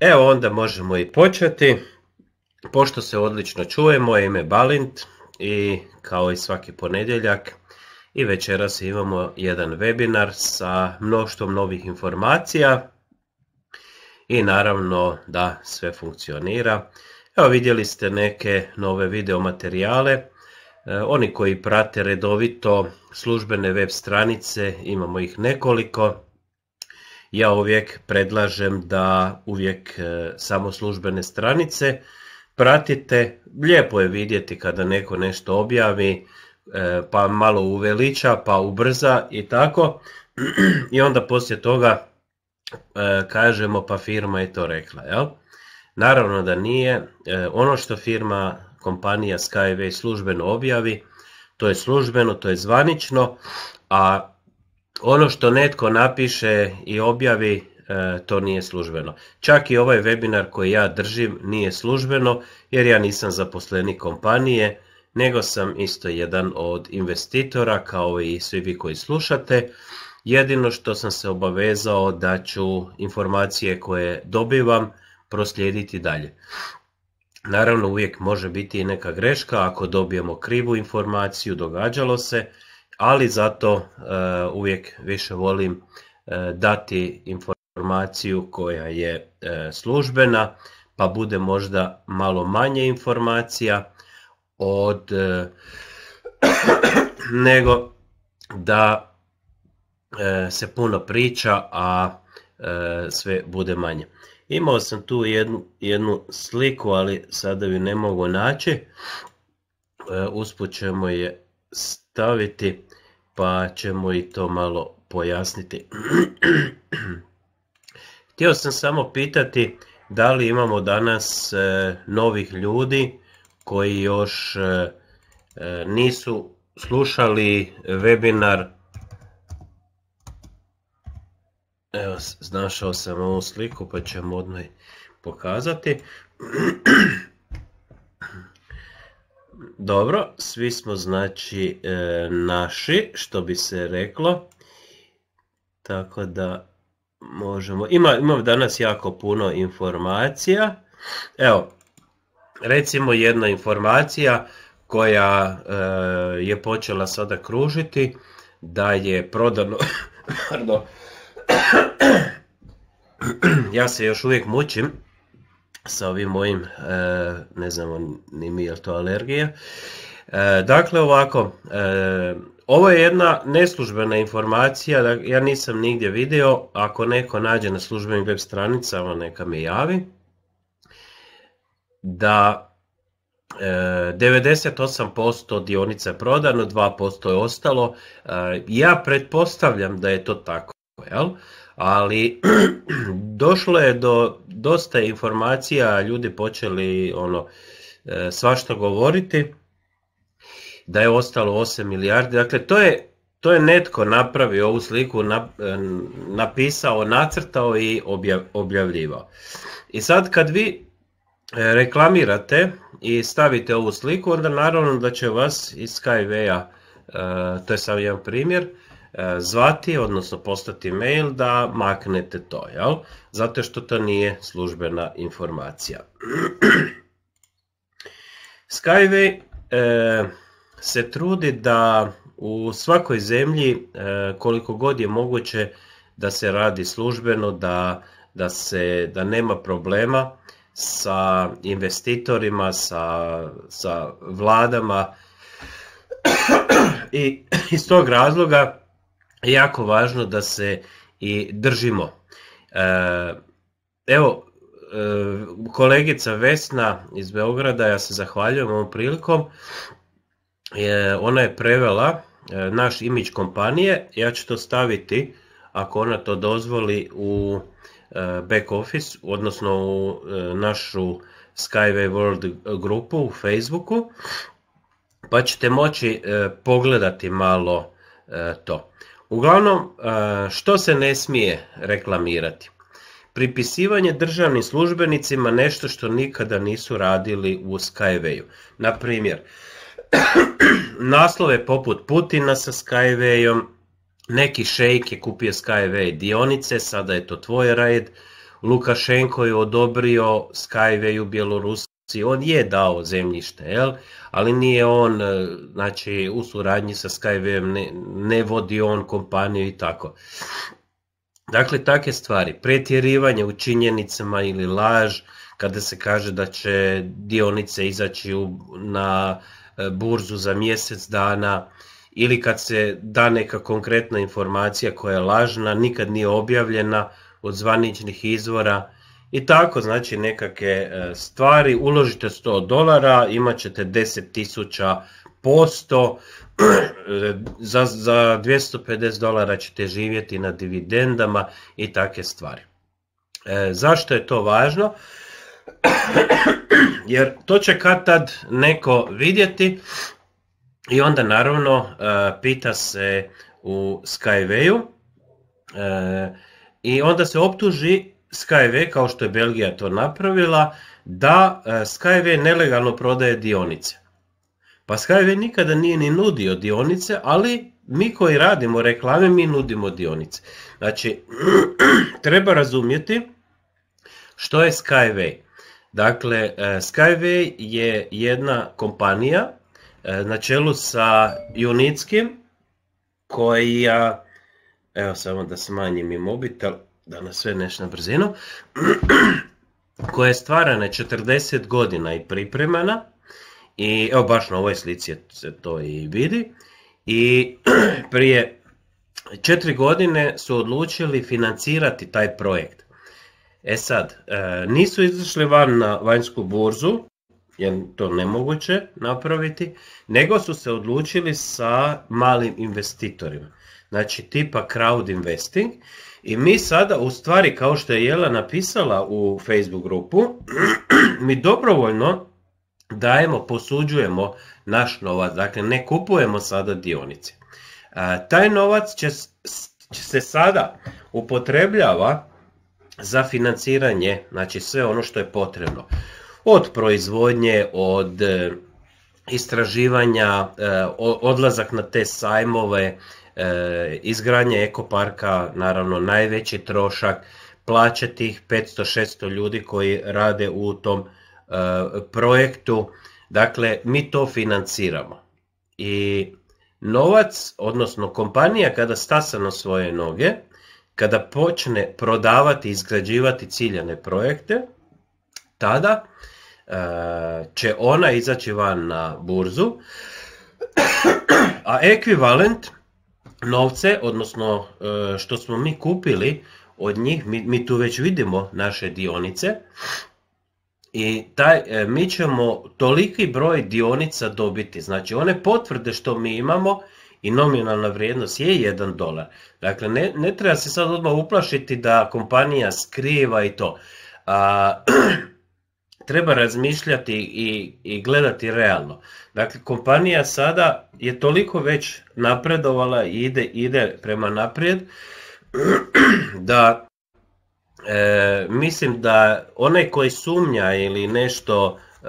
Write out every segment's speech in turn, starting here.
Evo onda možemo i početi. Pošto se odlično čuje, moje ime je Balint i kao i svaki ponedjeljak i večeras imamo jedan webinar sa mnoštvom novih informacija i naravno da sve funkcionira. Evo vidjeli ste neke nove video materijale. E, oni koji prate redovito službene web stranice, imamo ih nekoliko ja uvijek predlažem da uvijek e, samo službene stranice pratite. Lijepo je vidjeti kada neko nešto objavi, e, pa malo uveliča, pa ubrza i tako. I onda poslije toga e, kažemo pa firma je to rekla. Jel? Naravno da nije. Ono što firma, kompanija Skyway službeno objavi, to je službeno, to je zvanično, a ono što netko napiše i objavi, e, to nije službeno. Čak i ovaj webinar koji ja držim nije službeno, jer ja nisam zaposlenik kompanije, nego sam isto jedan od investitora, kao i svi vi koji slušate. Jedino što sam se obavezao da ću informacije koje dobivam proslijediti dalje. Naravno uvijek može biti i neka greška, ako dobijemo krivu informaciju, događalo se, ali zato e, uvijek više volim e, dati informaciju koja je e, službena, pa bude možda malo manje informacija od nego da se puno priča, a sve bude manje. Imao sam tu jednu, jednu sliku, ali sada ju ne mogu naći. Usput je staviti pa ćemo i to malo pojasniti. Htio sam samo pitati da li imamo danas e, novih ljudi koji još e, e, nisu slušali webinar. Evo, znašao sam ovu sliku pa ćemo odmah pokazati. dobro, svi smo znači e, naši, što bi se reklo. Tako da možemo, ima, imam danas jako puno informacija. Evo, recimo jedna informacija koja e, je počela sada kružiti, da je prodano, pardon, ja se još uvijek mučim, sa ovim mojim, e, ne znamo ni mi je to alergija. E, dakle ovako, e, ovo je jedna neslužbena informacija, ja nisam nigdje vidio, ako neko nađe na službenim web stranicama neka mi javi, da 98% dionica je prodano, 2% je ostalo. Ja pretpostavljam da je to tako, jel? ali došlo je do dosta informacija, ljudi počeli ono e, svašta govoriti da je ostalo 8 milijardi. Dakle, to je, to je netko napravio ovu sliku, e, napisao, nacrtao i objavljivao. I sad kad vi e, reklamirate i stavite ovu sliku, onda naravno da će vas iz skyway to je sam jedan primjer, E, zvati, odnosno postati mail da maknete to, jel? Zato što to nije službena informacija. Skyway e, se trudi da u svakoj zemlji e, koliko god je moguće da se radi službeno, da, da, se, da nema problema sa investitorima, sa, sa vladama i iz tog razloga jako važno da se i držimo. E, evo, e, kolegica Vesna iz Beograda, ja se zahvaljujem ovom prilikom, e, ona je prevela naš imidž kompanije, ja ću to staviti ako ona to dozvoli u back office, odnosno u našu Skyway World grupu u Facebooku, pa ćete moći pogledati malo to. Uglavnom, e, što se ne smije reklamirati? Pripisivanje državnim službenicima nešto što nikada nisu radili u Skywayu. Na primjer, naslove poput Putina sa Skyway-om, neki šejk je kupio Skyway dionice, sada je to tvoj raid, Lukašenko je odobrio Skyway-u Bjelorusiju Znači, on je dao zemljište, jel? ali nije on, e, znači u suradnji sa Skyvm, ne, vodi on kompaniju i tako. Dakle, take stvari, pretjerivanje u činjenicama ili laž, kada se kaže da će dionice izaći na e, burzu za mjesec dana, ili kad se da neka konkretna informacija koja je lažna, nikad nije objavljena od zvaničnih izvora, i tako, znači nekakve e, stvari, uložite 100 dolara, imat ćete 10.000 posto, za, za 250 dolara ćete živjeti na dividendama i takve stvari. E, zašto je to važno? Jer to će kad tad neko vidjeti i onda naravno e, pita se u Skyway-u i onda se optuži Skyway, kao što je Belgija to napravila, da e, Skyway nelegalno prodaje dionice. Pa Skyway nikada nije ni nudio dionice, ali mi koji radimo reklame, mi nudimo dionice. Znači, treba razumjeti što je SkyWay. Dakle, e, SkyWay je jedna kompanija e, na čelu sa Junickim koja, evo samo da smanjim i mobitel, danas sve nešto na brzinu, koja je stvarana 40 godina i pripremana, i evo baš na ovoj slici se to i vidi, i prije četiri godine su odlučili financirati taj projekt. E sad, e, nisu izašli van na vanjsku burzu, jer to nemoguće napraviti, nego su se odlučili sa malim investitorima. Znači tipa crowd investing i mi sada, u stvari, kao što je Jela napisala u Facebook grupu, mi dobrovoljno dajemo, posuđujemo naš novac. Dakle, ne kupujemo sada dionice. E, taj novac će, će se sada upotrebljava za financiranje, znači sve ono što je potrebno. Od proizvodnje, od e, istraživanja, e, odlazak na te sajmove, E, izgradnje ekoparka, naravno najveći trošak, plaće tih 500-600 ljudi koji rade u tom e, projektu. Dakle, mi to financiramo. I novac, odnosno kompanija kada stasa na svoje noge, kada počne prodavati i izgrađivati ciljane projekte, tada e, će ona izaći van na burzu, a ekvivalent novce, odnosno e, što smo mi kupili od njih, mi, tu već vidimo naše dionice i taj, e, mi ćemo toliki broj dionica dobiti, znači one potvrde što mi imamo i nominalna vrijednost je 1 dolar. Dakle, ne, ne treba se sad odmah uplašiti da kompanija skriva i to. A, treba razmišljati i, i gledati realno. Dakle, kompanija sada je toliko već napredovala i ide, ide prema naprijed da e, mislim da onaj koji sumnja ili nešto e,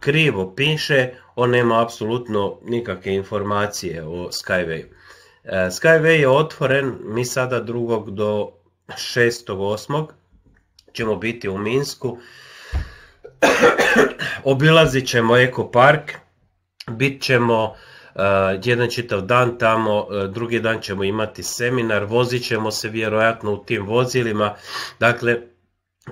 krivo piše, on nema apsolutno nikakve informacije o Skyway. E, Skyway je otvoren, mi sada drugog do 6.8. ćemo biti u Minsku. Obilazit ćemo Eko Park, bit ćemo e, jedan čitav dan tamo, e, drugi dan ćemo imati seminar, vozit ćemo se vjerojatno u tim vozilima, dakle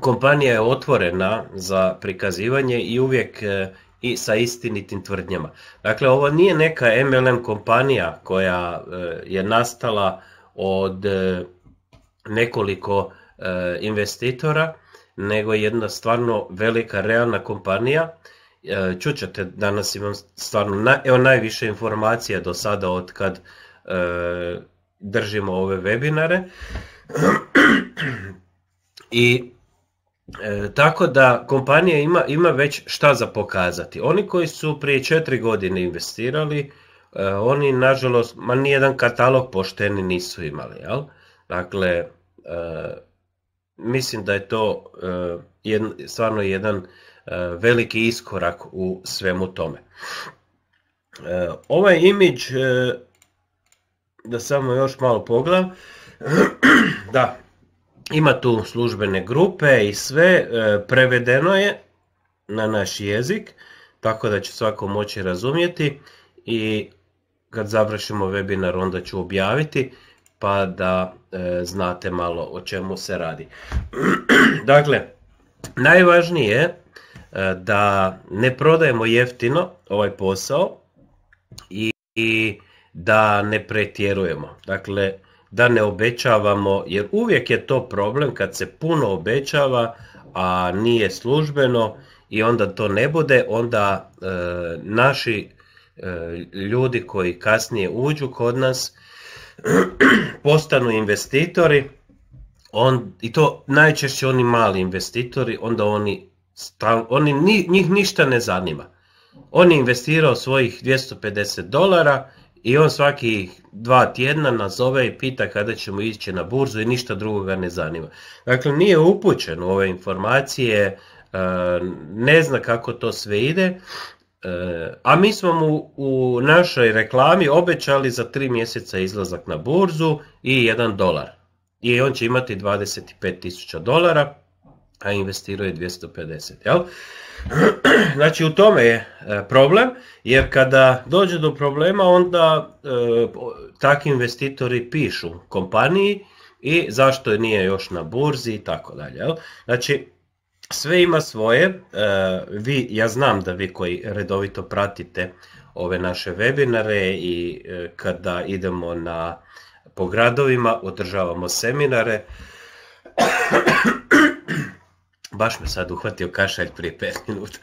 kompanija je otvorena za prikazivanje i uvijek e, i sa istinitim tvrdnjama. Dakle, ovo nije neka MLM kompanija koja je nastala od nekoliko investitora, nego jedna stvarno velika realna kompanija. E, danas imam stvarno na, evo, najviše informacija do sada od kad e, držimo ove webinare. I e, tako da kompanija ima, ima već šta za pokazati. Oni koji su prije četiri godine investirali, e, oni nažalost, ma nijedan katalog pošteni nisu imali. Jel? Dakle, mislim da je to e, stvarno jedan e, veliki iskorak u svemu tome. E, ovaj imidž, da samo još malo pogledam, da, ima tu službene grupe i sve, prevedeno je na naš jezik, tako da će svako moći razumjeti i kad završimo webinar onda ću objaviti pa da e, znate malo o čemu se radi. dakle, najvažnije je e, da ne prodajemo jeftino ovaj posao i, da ne pretjerujemo. Dakle, da ne obećavamo, jer uvijek je to problem kad se puno obećava, a nije službeno i onda to ne bude, onda e, naši ljudi koji kasnije uđu kod nas postanu investitori, on, i to najčešće oni mali investitori, onda oni, oni njih ništa ne zanima. On je investirao svojih 250 dolara i on svaki dva tjedna nazove i pita kada ćemo ići na burzu i ništa drugoga ne zanima. Dakle, nije upućen u ove informacije, e, ne zna kako to sve ide E, a mi smo mu u našoj reklami obećali za tri mjeseca izlazak na burzu i jedan dolar. I on će imati 25.000 dolara, a investirao je 250. Jel? Znači u tome je e, problem, jer kada dođe do problema onda e, takvi investitori pišu kompaniji i zašto nije još na burzi i tako dalje. Znači sve ima svoje. E, vi, ja znam da vi koji redovito pratite ove naše webinare i e, kada idemo na po gradovima, održavamo seminare. Baš me sad uhvatio kašalj prije 5 minuta.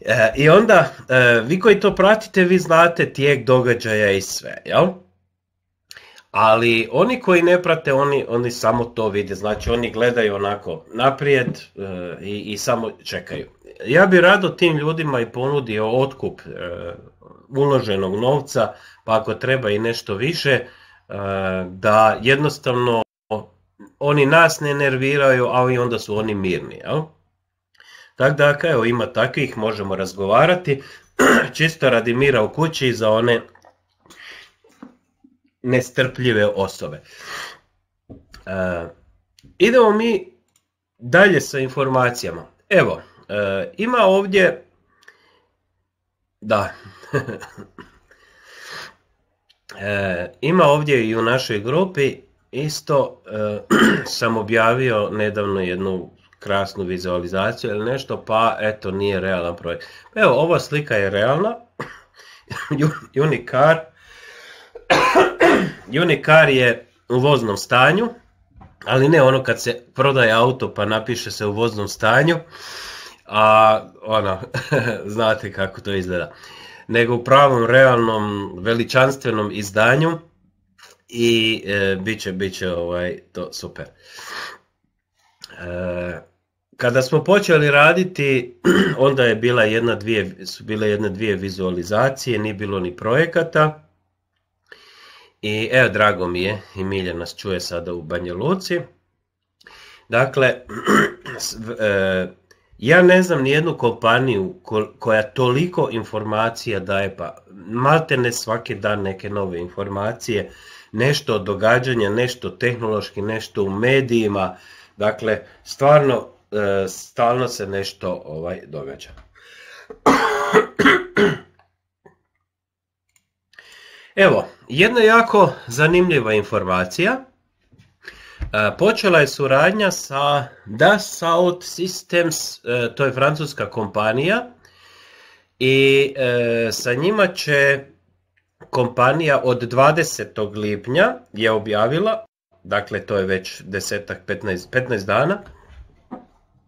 E, I onda, vi koji to pratite, vi znate tijek događaja i sve, jel? ali oni koji ne prate, oni, oni samo to vide, znači oni gledaju onako naprijed e, i, i samo čekaju. Ja bi rado tim ljudima i ponudio otkup e, uloženog novca, pa ako treba i nešto više, e, da jednostavno oni nas ne nerviraju, ali onda su oni mirni. Jel? Tako da, evo, ima takvih, možemo razgovarati, čisto radi mira u kući za one nestrpljive osobe. E, idemo mi dalje sa informacijama. Evo, e, ima ovdje... Da. E, ima ovdje i u našoj grupi isto sam objavio nedavno jednu krasnu vizualizaciju ili nešto, pa eto nije realan projekt. Evo, ova slika je realna. Unicar, Unicar je u voznom stanju, ali ne ono kad se prodaje auto pa napiše se u voznom stanju, a ona, znate kako to izgleda, nego u pravom, realnom, veličanstvenom izdanju i e, bit će, ovaj, to super. E, kada smo počeli raditi, onda je bila su bile jedne dvije vizualizacije, nije bilo ni projekata, i evo, drago mi je, i nas čuje sada u Banja Luci. Dakle, e, ja ne znam nijednu kompaniju koja toliko informacija daje, pa malte ne svaki dan neke nove informacije, nešto od događanja, nešto tehnološki, nešto u medijima, dakle, stvarno, e, stalno se nešto ovaj događa. Evo, jedna jako zanimljiva informacija. E, počela je suradnja sa Da Systems, e, to je francuska kompanija i e, sa njima će kompanija od 20. lipnja je objavila, dakle to je već 10 15, 15 dana,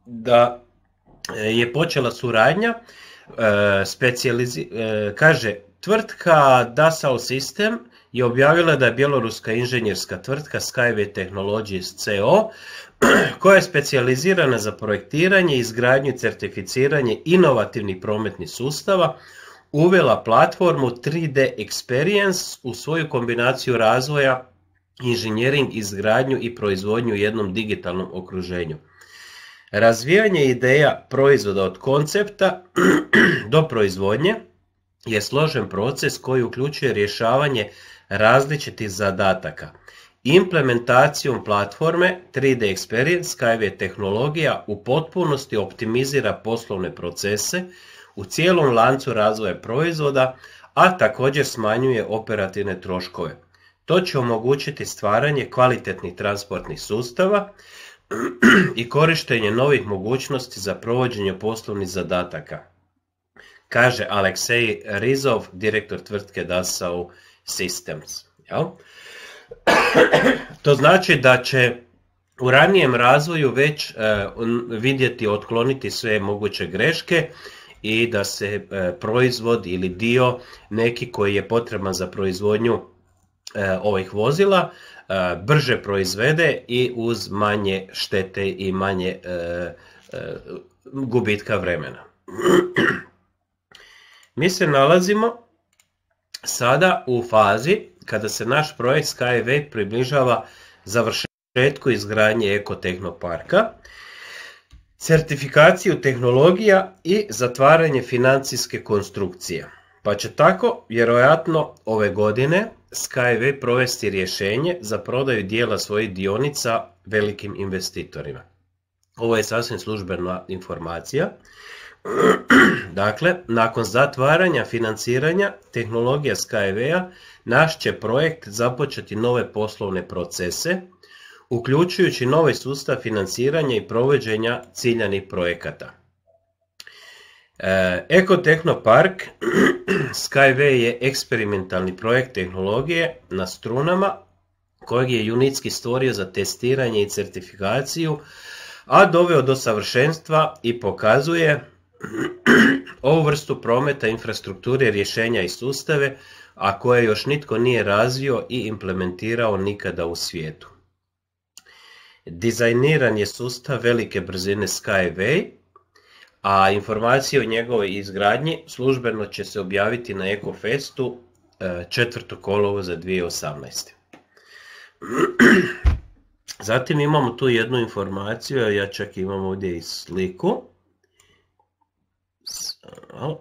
da je počela suradnja, kaže Tvrtka Dassault System je objavila da je bjeloruska inženjerska tvrtka Skyway Technologies CO koja je specijalizirana za projektiranje, izgradnju i certificiranje inovativnih prometnih sustava uvela platformu 3D Experience u svoju kombinaciju razvoja inženjering, izgradnju i proizvodnju u jednom digitalnom okruženju. Razvijanje ideja proizvoda od koncepta do proizvodnje je složen proces koji uključuje rješavanje različitih zadataka. Implementacijom platforme 3D Experience Skyway tehnologija u potpunosti optimizira poslovne procese u cijelom lancu razvoja proizvoda, a također smanjuje operativne troškove. To će omogućiti stvaranje kvalitetnih transportnih sustava i korištenje novih mogućnosti za provođenje poslovnih zadataka kaže Aleksej Rizov, direktor tvrtke Dassault Systems. To znači da će u ranijem razvoju već e, vidjeti, otkloniti sve moguće greške i da se e, proizvod ili dio neki koji je potreban za proizvodnju e, ovih vozila brže proizvede i uz manje štete i manje gubitka vremena. Mi se nalazimo sada u fazi kada se naš projekt Skyway približava završetku izgradnje ekotehnoparka, certifikaciju tehnologija i zatvaranje financijske konstrukcije. Pa će tako, vjerojatno, ove godine Skyway provesti rješenje za prodaju dijela svojih dionica velikim investitorima. Ovo je sasvim službena informacija. Dakle, nakon zatvaranja financiranja tehnologija Skyway-a, naš će projekt započeti nove poslovne procese, uključujući novi sustav financiranja i provođenja ciljanih projekata. E, Ekotehnopark Skyway je eksperimentalni projekt tehnologije na strunama kojeg je Unitski stvorio za testiranje i certifikaciju, a doveo do savršenstva i pokazuje ovu vrstu prometa, infrastrukture, rješenja i sustave, a koje još nitko nije razvio i implementirao nikada u svijetu. Dizajniran je sustav velike brzine Skyway, a informacije o njegovoj izgradnji službeno će se objaviti na Ecofestu 4. E, kolovo za 2018. Zatim imamo tu jednu informaciju, ja čak imam ovdje i sliku.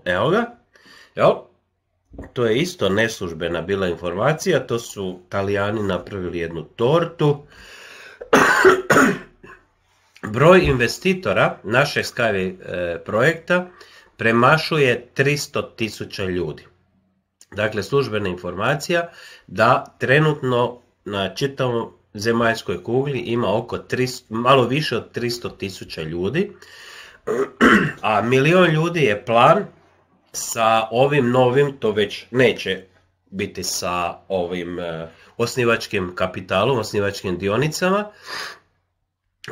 Evo ga. evo To je isto neslužbena bila informacija, to su Italijani napravili jednu tortu. Broj investitora našeg Skyway e, projekta premašuje 300 tisuća ljudi. Dakle, službena informacija da trenutno na čitavom zemaljskoj kugli ima oko malo više od 300 ljudi a milion ljudi je plan sa ovim novim, to već neće biti sa ovim e, osnivačkim kapitalom, osnivačkim dionicama,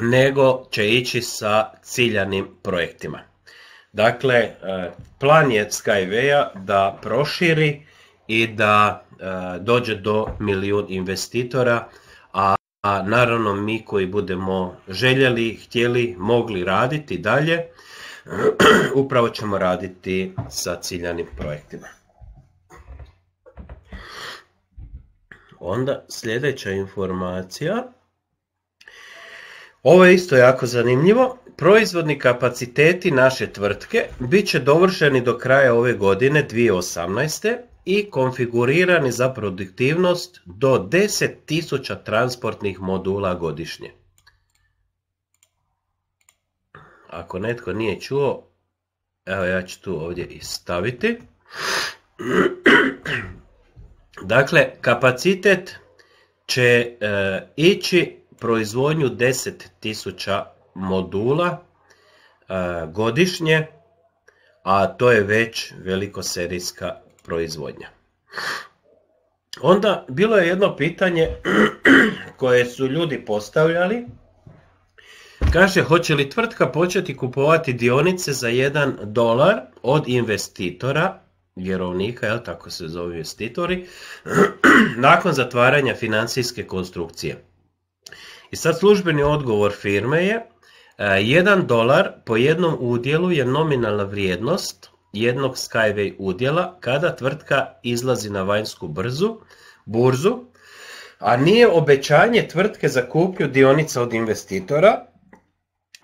nego će ići sa ciljanim projektima. Dakle, e, plan je Skyway-a da proširi i da e, dođe do milijun investitora a naravno mi koji budemo željeli, htjeli, mogli raditi dalje, upravo ćemo raditi sa ciljanim projektima. Onda sljedeća informacija. Ovo je isto jako zanimljivo. Proizvodni kapaciteti naše tvrtke bit će dovršeni do kraja ove godine 2018 i konfigurirani za produktivnost do 10.000 transportnih modula godišnje. Ako netko nije čuo, evo ja ću tu ovdje i staviti. Dakle, kapacitet će e, ići proizvodnju 10.000 modula e, godišnje, a to je već veliko velikoserijska proizvodnja. Onda bilo je jedno pitanje koje su ljudi postavljali. Kaže, hoće li tvrtka početi kupovati dionice za jedan dolar od investitora, vjerovnika, jel tako se zove investitori, nakon zatvaranja financijske konstrukcije? I sad službeni odgovor firme je, 1 e, dolar po jednom udjelu je nominalna vrijednost jednog Skyway udjela kada tvrtka izlazi na vanjsku brzu, burzu, a nije obećanje tvrtke za kupnju dionica od investitora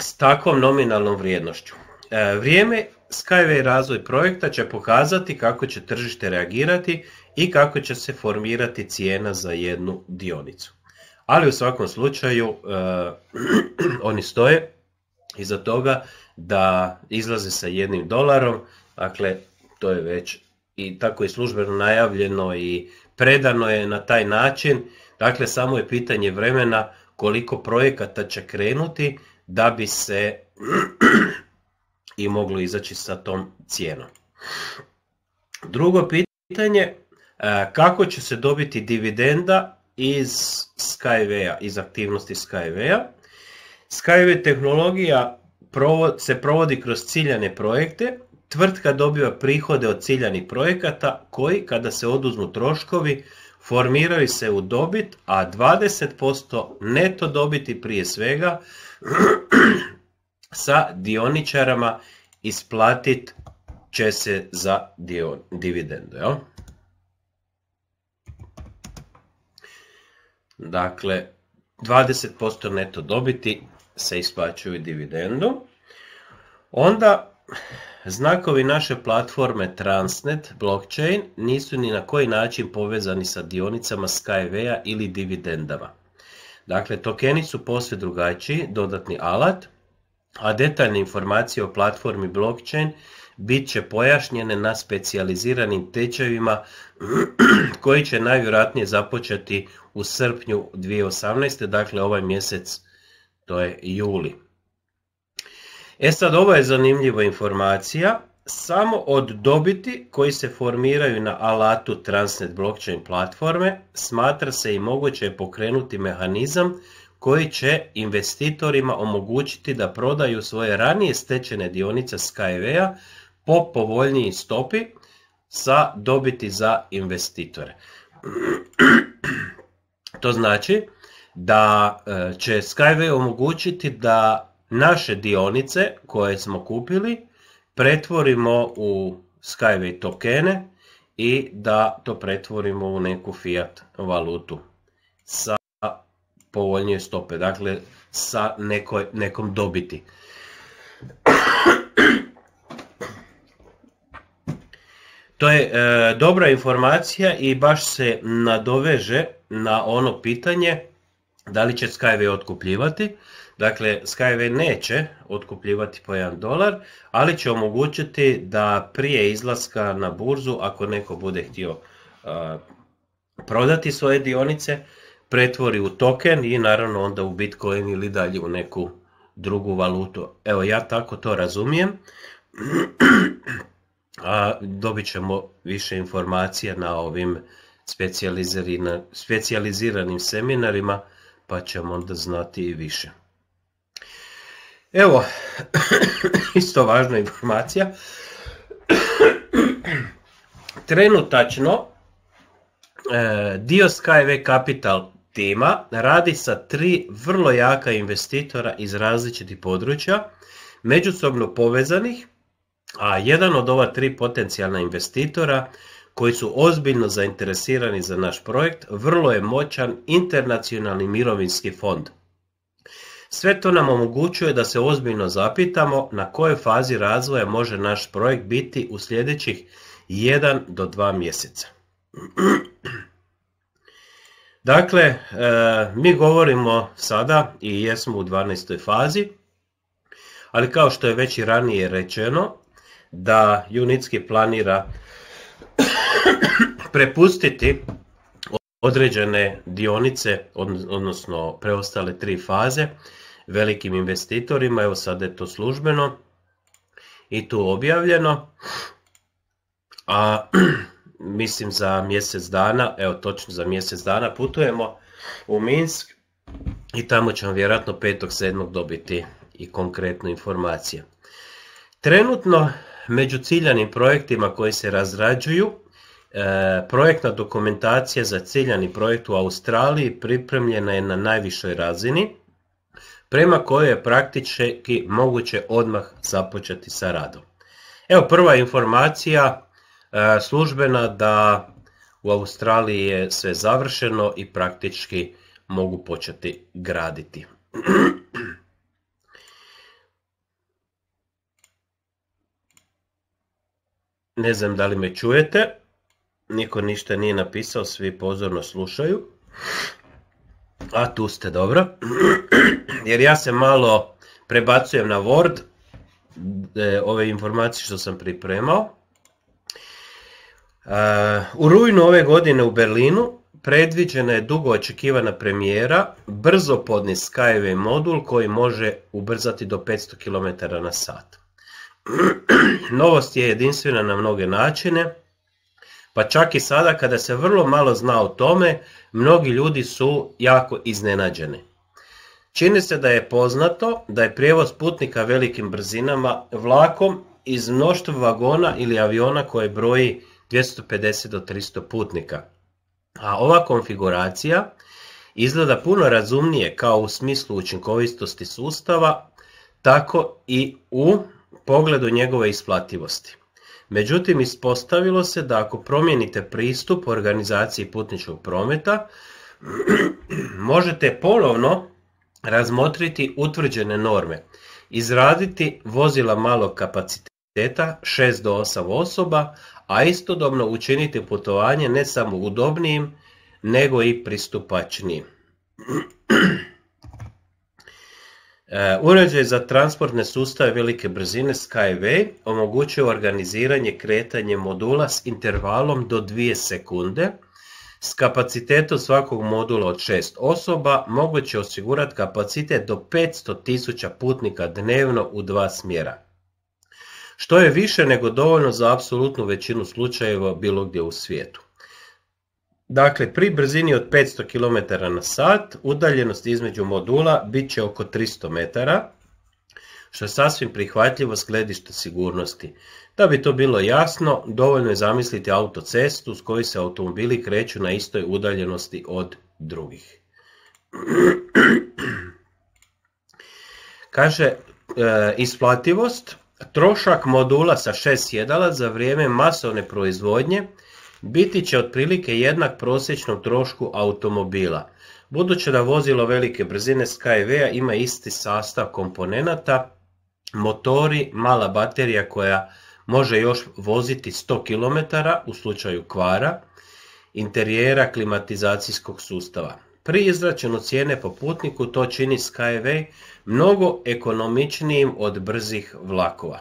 s takvom nominalnom vrijednošću. E, vrijeme Skyway razvoj projekta će pokazati kako će tržište reagirati i kako će se formirati cijena za jednu dionicu. Ali u svakom slučaju e, oni stoje iza toga da izlaze sa jednim dolarom Dakle, to je već i tako i službeno najavljeno i predano je na taj način. Dakle, samo je pitanje vremena koliko projekata će krenuti da bi se i moglo izaći sa tom cijenom. Drugo pitanje, e, kako će se dobiti dividenda iz Skyway, iz aktivnosti Skyway. Skyway tehnologija se provodi kroz ciljane projekte tvrtka dobiva prihode od ciljanih projekata koji, kada se oduzmu troškovi, formiraju se u dobit, a 20% neto dobiti prije svega sa dioničarama isplatit će se za dividendu. Dakle, 20% neto dobiti se isplaćuju dividendu. Onda Znakovi naše platforme Transnet blockchain nisu ni na koji način povezani sa dionicama Skyway-a ili dividendama. Dakle, tokeni su posve drugačiji, dodatni alat, a detaljne informacije o platformi blockchain bit će pojašnjene na specijaliziranim tečajima koji će najvjerojatnije započeti u srpnju 2018. Dakle, ovaj mjesec, to je juli. E sad, ovo je zanimljiva informacija. Samo od dobiti koji se formiraju na alatu Transnet blockchain platforme smatra se i moguće je pokrenuti mehanizam koji će investitorima omogućiti da prodaju svoje ranije stečene dionice Skyway-a po povoljniji stopi sa dobiti za investitore. To znači da e, će Skyway omogućiti da naše dionice koje smo kupili pretvorimo u Skyway tokene i da to pretvorimo u neku fiat valutu sa povoljnije stope, dakle sa nekoj, nekom dobiti. To je e, dobra informacija i baš se nadoveže na ono pitanje da li će Skyway otkupljivati. Dakle, Skyway neće otkupljivati po 1 dolar, ali će omogućiti da prije izlaska na burzu, ako neko bude htio prodati svoje dionice, pretvori u token i naravno onda u Bitcoin ili dalje u neku drugu valutu. Evo, ja tako to razumijem. A dobit ćemo više informacija na ovim specijaliziranim seminarima, pa ćemo onda znati i više. Evo, isto važna informacija. Trenutačno e, dio Skyway Capital tema radi sa tri vrlo jaka investitora iz različitih područja, međusobno povezanih, a jedan od ova tri potencijalna investitora koji su ozbiljno zainteresirani za naš projekt, vrlo je moćan internacionalni mirovinski fond – sve to nam omogućuje da se ozbiljno zapitamo na kojoj fazi razvoja može naš projekt biti u sljedećih 1 do 2 mjeseca. Dakle, e, mi govorimo sada i jesmo u 12. fazi, ali kao što je već i ranije rečeno, da Junitski planira prepustiti određene dionice, odnosno preostale tri faze, velikim investitorima, evo sad je to službeno i tu objavljeno, a mislim za mjesec dana, evo točno za mjesec dana putujemo u Minsk i tamo ćemo vjerojatno 5.7. dobiti i konkretnu informaciju. Trenutno među ciljanim projektima koji se razrađuju, e, projektna dokumentacija za ciljani projekt u Australiji pripremljena je na najvišoj razini prema kojoj je praktički moguće odmah započeti sa radom. Evo prva informacija e, službena da u Australiji je sve završeno i praktički mogu početi graditi. Ne znam da li me čujete, niko ništa nije napisao, svi pozorno slušaju. A tu ste, dobro. Jer ja se malo prebacujem na Word, e, ove informacije što sam pripremao. E, u rujnu ove godine u Berlinu predviđena je dugo očekivana premijera, brzo podni Skyway modul koji može ubrzati do 500 km na sat. Novost je jedinstvena na mnoge načine, pa čak i sada kada se vrlo malo zna o tome, mnogi ljudi su jako iznenađeni. Čini se da je poznato da je prijevoz putnika velikim brzinama vlakom iz mnoštva vagona ili aviona koje broji 250 do 300 putnika. A ova konfiguracija izgleda puno razumnije kao u smislu učinkovitosti sustava, tako i u pogledu njegove isplativosti. Međutim, ispostavilo se da ako promijenite pristup organizaciji putničkog prometa, možete ponovno razmotriti utvrđene norme, izraditi vozila malog kapaciteta 6 do 8 osoba, a istodobno učiniti putovanje ne samo udobnijim, nego i pristupačnijim. E, uređaj za transportne sustave velike brzine Skyway omogućuje organiziranje kretanje modula s intervalom do 2 sekunde s kapacitetom svakog modula od 6 osoba moguće osigurati kapacitet do 500.000 putnika dnevno u dva smjera. Što je više nego dovoljno za apsolutnu većinu slučajeva bilo gdje u svijetu. Dakle, pri brzini od 500 km na sat, udaljenost između modula bit će oko 300 metara, što je sasvim prihvatljivo s gledišta sigurnosti. Da bi to bilo jasno, dovoljno je zamisliti autocestu s kojoj se automobili kreću na istoj udaljenosti od drugih. Kaže, e, isplativost, trošak modula sa šest sjedala za vrijeme masovne proizvodnje biti će otprilike jednak prosječnom trošku automobila. Budući da vozilo velike brzine Skyway-a ima isti sastav komponenata, motori, mala baterija koja može još voziti 100 km u slučaju kvara, interijera klimatizacijskog sustava. Pri izračunu cijene po putniku to čini Skyway mnogo ekonomičnijim od brzih vlakova.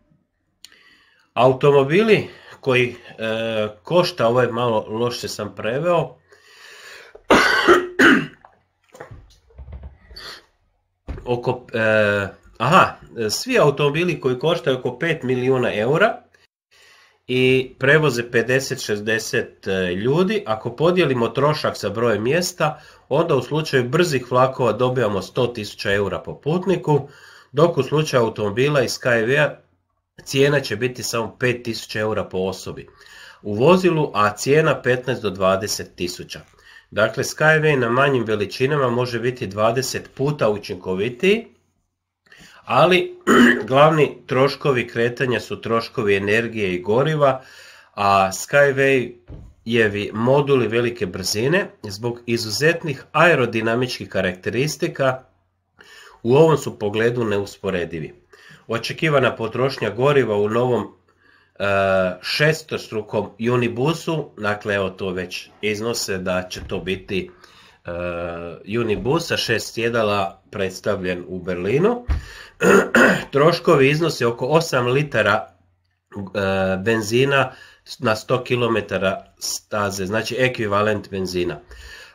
Automobili koji e, košta, ovaj malo loše sam preveo. oko, e, aha, svi automobili koji koštaju oko 5 milijuna eura i prevoze 50-60 e, ljudi, ako podijelimo trošak sa brojem mjesta, onda u slučaju brzih vlakova dobijamo 100.000 eura po putniku, dok u slučaju automobila i Skyway cijena će biti samo 5000 eura po osobi u vozilu, a cijena 15 do 20 tisuća. Dakle, Skyway na manjim veličinama može biti 20 puta učinkovitiji, ali glavni troškovi kretanja su troškovi energije i goriva, a Skyway je moduli velike brzine zbog izuzetnih aerodinamičkih karakteristika u ovom su pogledu neusporedivi. Očekivana potrošnja goriva u novom e, šestostrukom Unibusu, dakle evo to već iznose da će to biti e, šest sjedala predstavljen u Berlinu. Troškovi iznose oko 8 litara e, benzina na 100 km staze, znači ekvivalent benzina.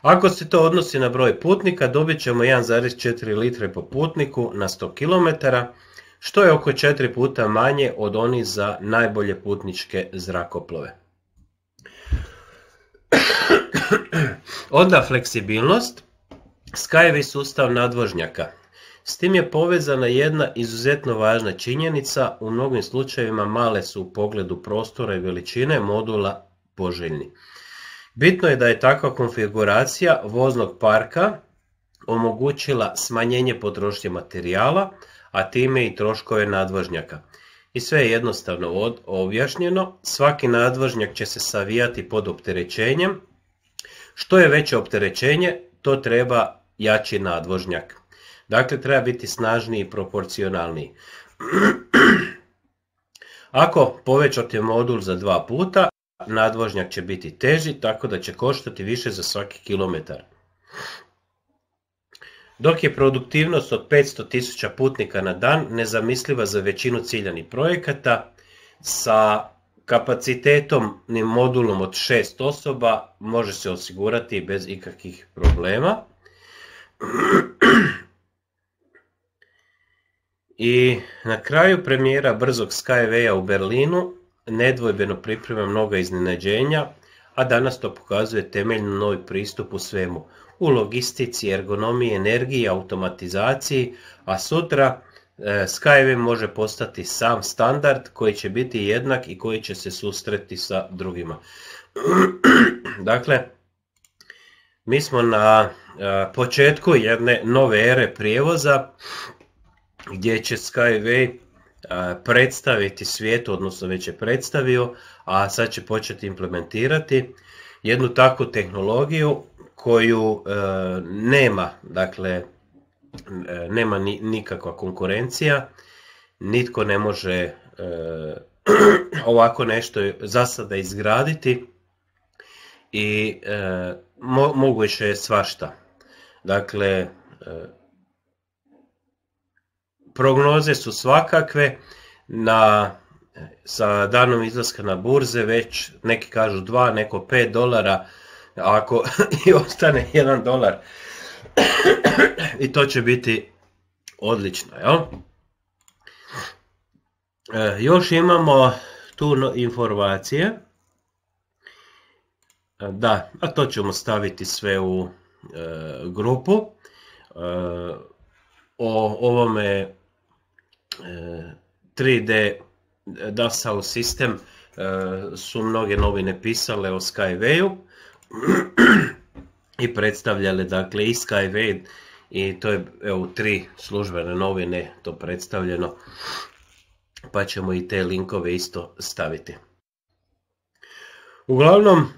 Ako se to odnosi na broj putnika, dobit ćemo 1,4 litre po putniku na 100 km, što je oko 4 puta manje od onih za najbolje putničke zrakoplove. Onda fleksibilnost, Skyway sustav nadvožnjaka. S tim je povezana jedna izuzetno važna činjenica, u mnogim slučajevima male su u pogledu prostora i veličine modula poželjni. Bitno je da je takva konfiguracija voznog parka omogućila smanjenje potrošnje materijala, a time i troškove nadvožnjaka. I sve je jednostavno objašnjeno, svaki nadvožnjak će se savijati pod opterećenjem, što je veće opterećenje, to treba jači nadvožnjak. Dakle, treba biti snažniji i proporcionalniji. Ako povećate modul za dva puta, nadvožnjak će biti teži, tako da će koštati više za svaki kilometar dok je produktivnost od 500 tisuća putnika na dan nezamisliva za većinu ciljanih projekata sa kapacitetom i modulom od 6 osoba može se osigurati bez ikakvih problema. I na kraju premijera brzog Skywaya u Berlinu nedvojbeno priprema mnoga iznenađenja, a danas to pokazuje temeljno novi pristup u svemu u logistici, ergonomiji, energiji, automatizaciji, a sutra e, Skyway može postati sam standard koji će biti jednak i koji će se sustreti sa drugima. dakle, mi smo na e, početku jedne nove ere prijevoza gdje će Skyway e, predstaviti svijetu, odnosno već je predstavio, a sad će početi implementirati jednu takvu tehnologiju koju e, nema, dakle e, nema nikakva konkurencija, nitko ne može e, ovako nešto za sada izgraditi i mo, moguće je svašta. Dakle, prognoze su svakakve, na, sa danom izlaska na burze već neki kažu 2, neko 5 dolara, ako i ostane jedan dolar i to će biti odlično, jel? E, još imamo tu informacije, e, da, a to ćemo staviti sve u e, grupu. E, o ovome 3D DASAU sistem su mnoge novine pisale o skyway i predstavljale dakle i Skyway i to je u tri službene novine to predstavljeno pa ćemo i te linkove isto staviti. Uglavnom,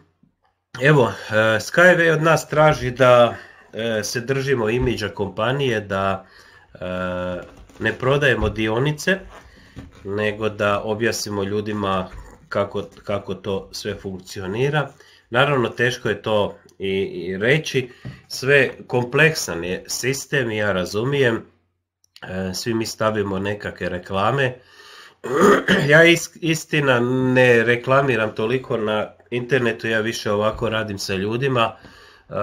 evo, e, Skyway od nas traži da e, se držimo imidža kompanije, da e, ne prodajemo dionice, nego da objasnimo ljudima kako, kako to sve funkcionira Naravno, teško je to i, i reći. Sve kompleksan je sistem, ja razumijem. E, svi mi stavimo nekakve reklame. Ja istina ne reklamiram toliko na internetu, ja više ovako radim sa ljudima. E,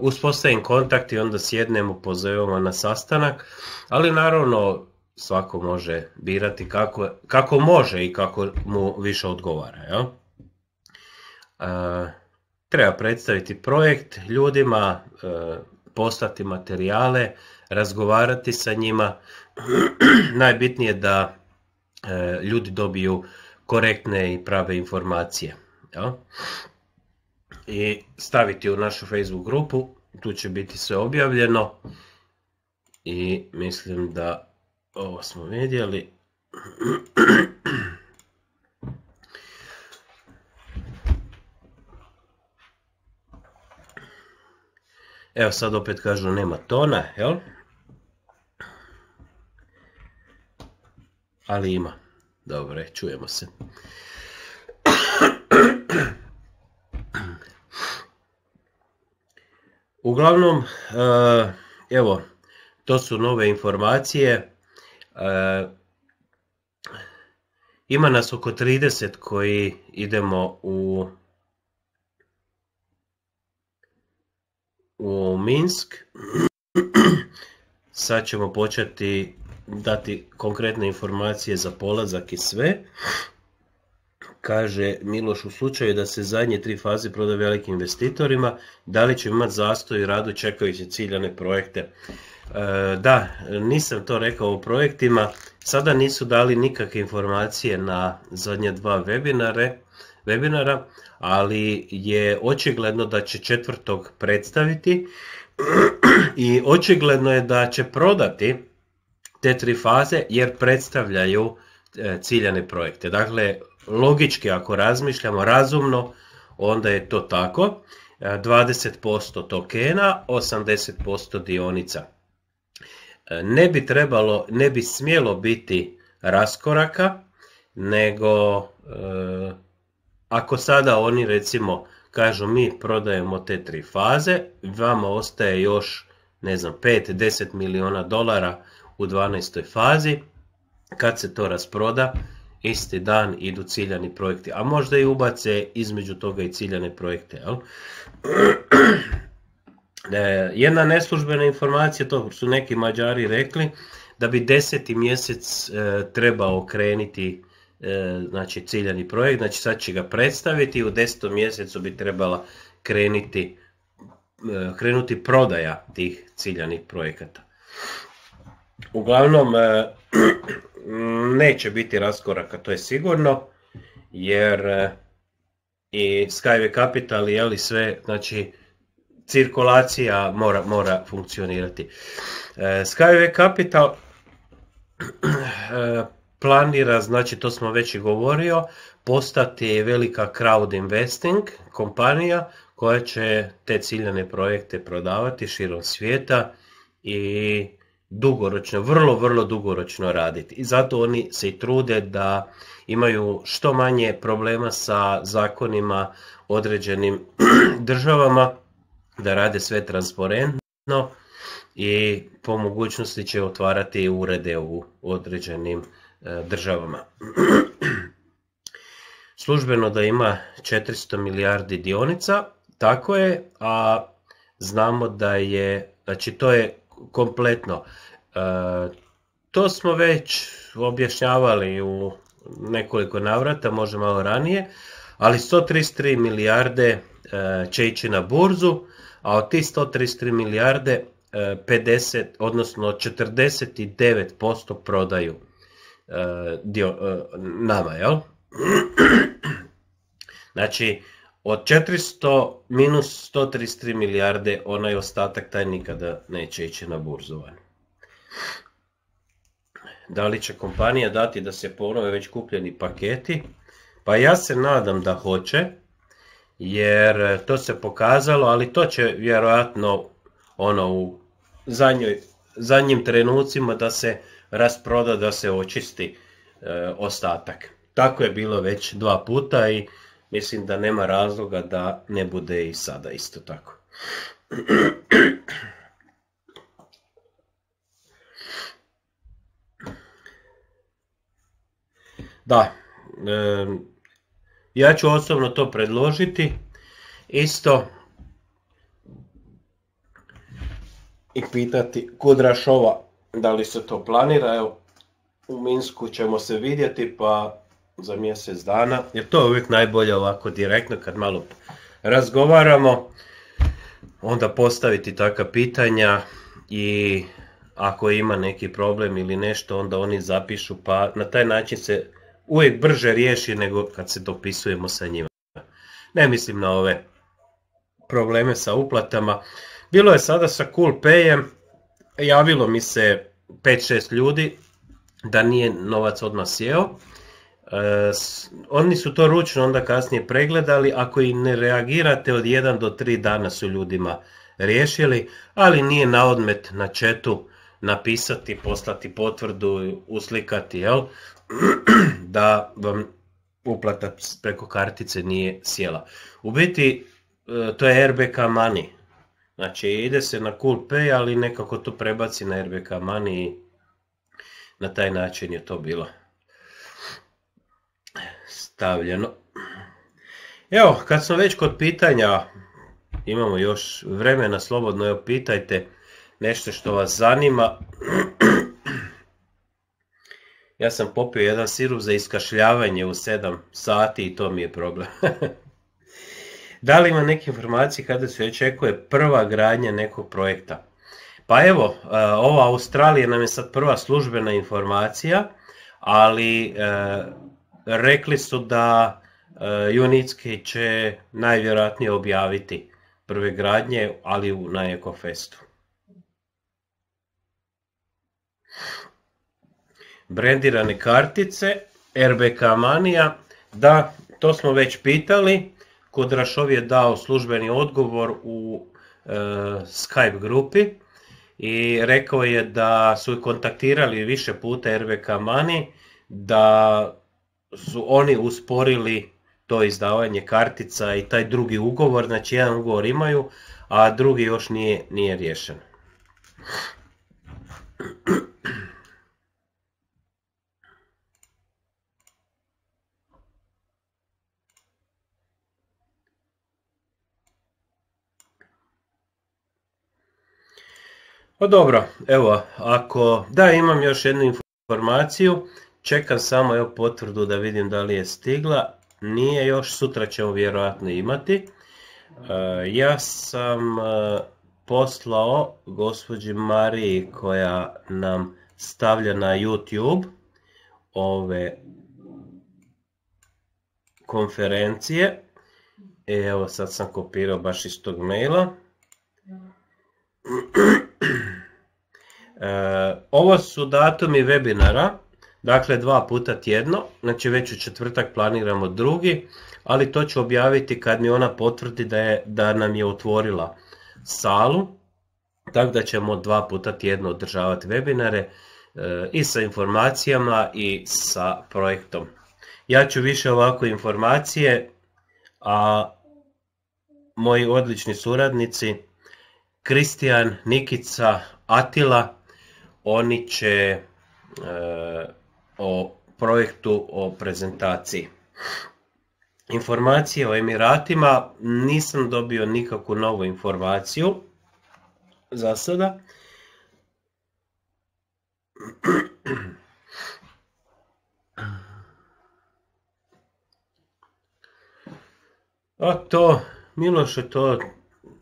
uspostavim kontakt i onda sjednemo, pozovemo na sastanak. Ali naravno, svako može birati kako, kako može i kako mu više odgovara. E, Treba predstaviti projekt ljudima, e, postati materijale, razgovarati sa njima. Najbitnije je da e, ljudi dobiju korektne i prave informacije. I staviti u našu Facebook grupu, tu će biti sve objavljeno. I mislim da ovo smo vidjeli. Evo sad opet kažu nema tona, jel? Ali ima. Dobre, čujemo se. Uglavnom, eh, evo, to su nove informacije. Eh, ima nas oko 30 koji idemo u u Minsk. Sad ćemo početi dati konkretne informacije za polazak i sve. Kaže Miloš u slučaju da se zadnje tri faze proda velikim investitorima, da li će imati zastoj i radu čekajući ciljane projekte? E, da, nisam to rekao o projektima. Sada nisu dali nikakve informacije na zadnje dva webinare webinara, ali je očigledno da će četvrtog predstaviti i očigledno je da će prodati te tri faze jer predstavljaju e, ciljane projekte. Dakle, logički ako razmišljamo razumno, onda je to tako. 20% e, tokena, 80% dionica. E, ne bi trebalo, ne bi smjelo biti raskoraka, nego ako sada oni recimo kažu mi prodajemo te tri faze, vama ostaje još ne znam 5-10 milijuna dolara u 12. fazi, kad se to rasproda, isti dan idu ciljani projekti, a možda i ubace između toga i ciljane projekte. E, jedna neslužbena informacija, to su neki mađari rekli, da bi deseti mjesec e, trebao kreniti. E, znači ciljani projekt, znači sad će ga predstaviti u desetom mjesecu bi trebala krenuti e, krenuti prodaja tih ciljanih projekata. Uglavnom, e, neće biti raskoraka, to je sigurno, jer i Skyway Capital je ali sve, znači cirkulacija mora, mora funkcionirati. Skyway Capital planira, znači to smo već i govorio, postati velika crowd investing kompanija koja će te ciljane projekte prodavati širom svijeta i dugoročno, vrlo, vrlo dugoročno raditi. I zato oni se i trude da imaju što manje problema sa zakonima određenim državama, da rade sve transparentno i po mogućnosti će otvarati urede u određenim E, državama. Službeno da ima 400 milijardi dionica, tako je, a znamo da je, znači to je kompletno. E, to smo već objašnjavali u nekoliko navrata, možda malo ranije, ali 133 milijarde e, će ići na burzu, a od tih 133 milijarde 50, odnosno 49% prodaju. Eh, dio eh, nama, jel? Znači, od 400 minus 133 milijarde, onaj ostatak taj nikada neće ići na burzu Da li će kompanija dati da se ponove već kupljeni paketi? Pa ja se nadam da hoće, jer to se pokazalo, ali to će vjerojatno ono u zadnjoj, zadnjim trenucima da se rasproda da se očisti e, ostatak. Tako je bilo već dva puta i mislim da nema razloga da ne bude i sada isto tako. Da, ja ću osobno to predložiti. Isto i pitati rašova da li se to planira, evo, u Minsku ćemo se vidjeti, pa za mjesec dana, jer to je uvijek najbolje ovako direktno kad malo razgovaramo, onda postaviti takva pitanja i ako ima neki problem ili nešto, onda oni zapišu, pa na taj način se uvijek brže riješi nego kad se dopisujemo sa njima. Ne mislim na ove probleme sa uplatama. Bilo je sada sa Cool javilo mi se 5-6 ljudi da nije novac odmah sjeo. E, oni su to ručno onda kasnije pregledali, ako i ne reagirate od 1 do 3 dana su ljudima riješili, ali nije na odmet na četu napisati, poslati potvrdu, uslikati, jel? da vam uplata preko kartice nije sjela. U biti e, to je RBK money, Znači ide se na Cool Pay, ali nekako to prebaci na RBK Money i na taj način je to bilo stavljeno. Evo, kad smo već kod pitanja, imamo još vremena, slobodno evo pitajte nešto što vas zanima. Ja sam popio jedan sirup za iskašljavanje u 7 sati i to mi je problem. Da li ima neke informacije kada se očekuje prva gradnja nekog projekta? Pa evo, e, ova Australija nam je sad prva službena informacija, ali e, rekli su da Junitski e, će najvjerojatnije objaviti prve gradnje, ali na Ekofestu. Brendirane kartice, RBK manija, da, to smo već pitali. Kodrašov je dao službeni odgovor u e, Skype grupi i rekao je da su kontaktirali više puta RVK Mani, da su oni usporili to izdavanje kartica i taj drugi ugovor, znači jedan ugovor imaju, a drugi još nije, nije riješen. Pa dobro, evo, ako, da imam još jednu informaciju, čekam samo evo potvrdu da vidim da li je stigla, nije još, sutra ćemo vjerojatno imati. E, ja sam e, poslao gospođi Mariji koja nam stavlja na YouTube ove konferencije. E, evo sad sam kopirao baš iz tog maila. E, ovo su datumi webinara, dakle dva puta tjedno, znači već u četvrtak planiramo drugi, ali to ću objaviti kad mi ona potvrdi da, je, da nam je otvorila salu, tako da ćemo dva puta tjedno održavati webinare e, i sa informacijama i sa projektom. Ja ću više ovako informacije, a moji odlični suradnici Kristijan, Nikica, Atila, oni će eh, o projektu, o prezentaciji. Informacije o Emiratima nisam dobio nikakvu novu informaciju za sada. A to, Miloše, to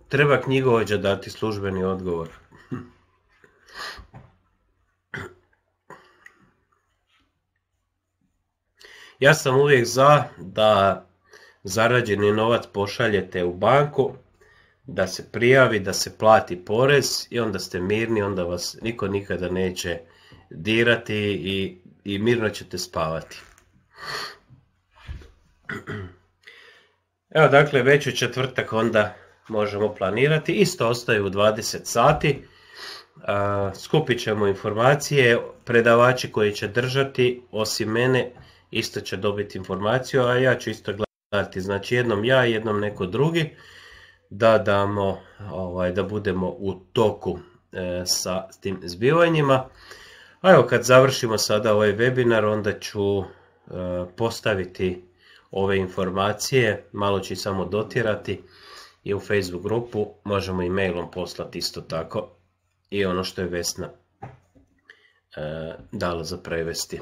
treba knjigovođa dati službeni odgovor. Ja sam uvijek za da zarađeni novac pošaljete u banku, da se prijavi, da se plati porez i onda ste mirni, onda vas niko nikada neće dirati i, i mirno ćete spavati. Evo dakle, već u četvrtak onda možemo planirati. Isto ostaje u 20 sati. Skupit ćemo informacije. Predavači koji će držati, osim mene, isto će dobiti informaciju, a ja ću isto gledati, znači jednom ja, jednom neko drugi, da damo, ovaj, da budemo u toku e, sa tim zbivanjima. A evo kad završimo sada ovaj webinar, onda ću e, postaviti ove informacije, malo ću samo dotirati i u Facebook grupu možemo i mailom poslati isto tako i ono što je Vesna e, dala za prevesti.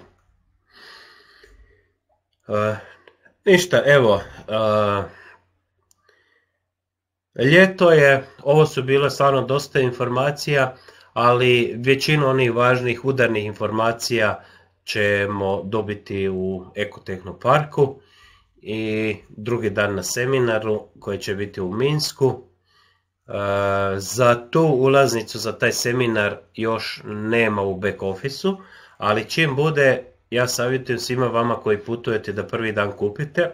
Eh, ništa, evo, eh, ljeto je, ovo su bile stvarno dosta informacija, ali većinu onih važnih udarnih informacija ćemo dobiti u Ekotehno parku i drugi dan na seminaru koji će biti u Minsku. Eh, za tu ulaznicu, za taj seminar još nema u back officeu, ali čim bude ja savjetujem svima vama koji putujete da prvi dan kupite,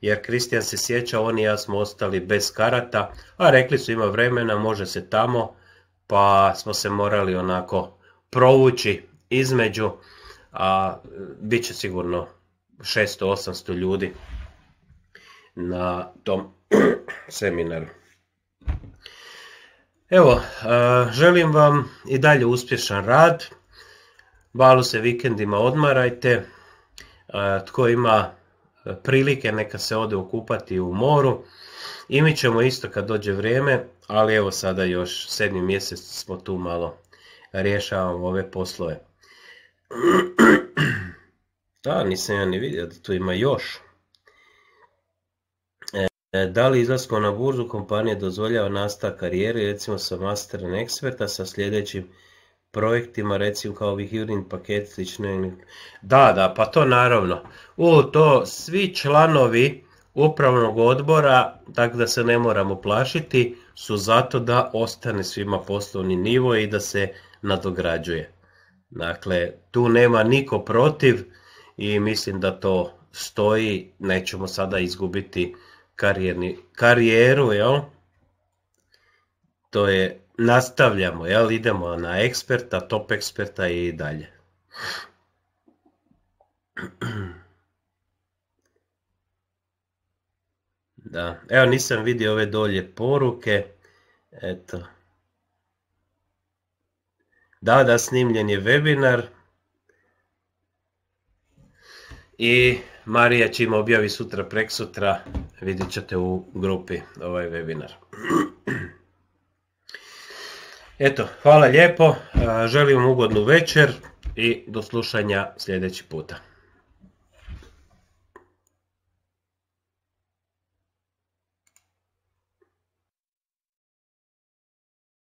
jer Kristijan se sjeća, on i ja smo ostali bez karata, a rekli su ima vremena, može se tamo, pa smo se morali onako provući između, a bit će sigurno 600-800 ljudi na tom seminaru. Evo, želim vam i dalje uspješan rad, Balu se vikendima odmarajte. E, tko ima e, prilike neka se ode okupati u moru. I mi ćemo isto kad dođe vrijeme, ali evo sada još sedmi mjesec smo tu malo rješavamo ove poslove. Da, nisam ja ni vidio da tu ima još. E, da li izlaskom na burzu kompanije dozvoljava nastav karijere, recimo sa master experta sa sljedećim projektima, recimo kao ovih Jurin paket, slično. Da, da, pa to naravno. U to svi članovi upravnog odbora, tako da se ne moramo plašiti, su zato da ostane svima poslovni nivo i da se nadograđuje. Dakle, tu nema niko protiv i mislim da to stoji, nećemo sada izgubiti karijerni, karijeru, jel? To je nastavljamo, jel? idemo na eksperta, top eksperta i dalje. Da, evo nisam vidio ove dolje poruke, eto. Da, da, snimljen je webinar. I Marija im objavi sutra, prek sutra, vidjet ćete u grupi ovaj webinar. Eto, hvala lijepo, želim vam ugodnu večer i do slušanja sljedeći puta.